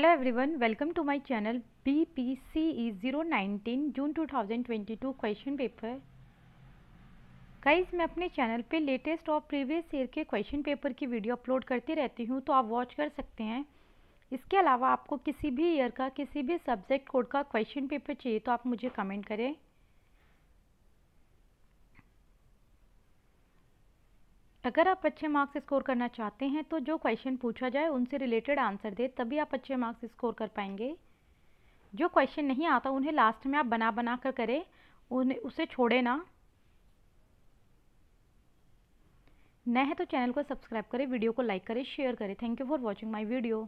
hello everyone welcome to my channel B P C E zero nineteen June two thousand twenty two question paper guys मैं अपने चैनल पे latest और previous year के question paper की video upload करती रहती हूँ तो आप वॉच कर सकते हैं इसके अलावा आपको किसी भी ईयर का किसी भी सब्जेक्ट कोड का क्वेश्चन पेपर चाहिए तो आप मुझे कमेंट करें अगर आप अच्छे मार्क्स स्कोर करना चाहते हैं तो जो क्वेश्चन पूछा जाए उनसे रिलेटेड आंसर दे तभी आप अच्छे मार्क्स स्कोर कर पाएंगे जो क्वेश्चन नहीं आता उन्हें लास्ट में आप बना बना कर करें उन्हें उसे छोड़े ना नए हैं तो चैनल को सब्सक्राइब करें वीडियो को लाइक करें शेयर करें thank you for watching my video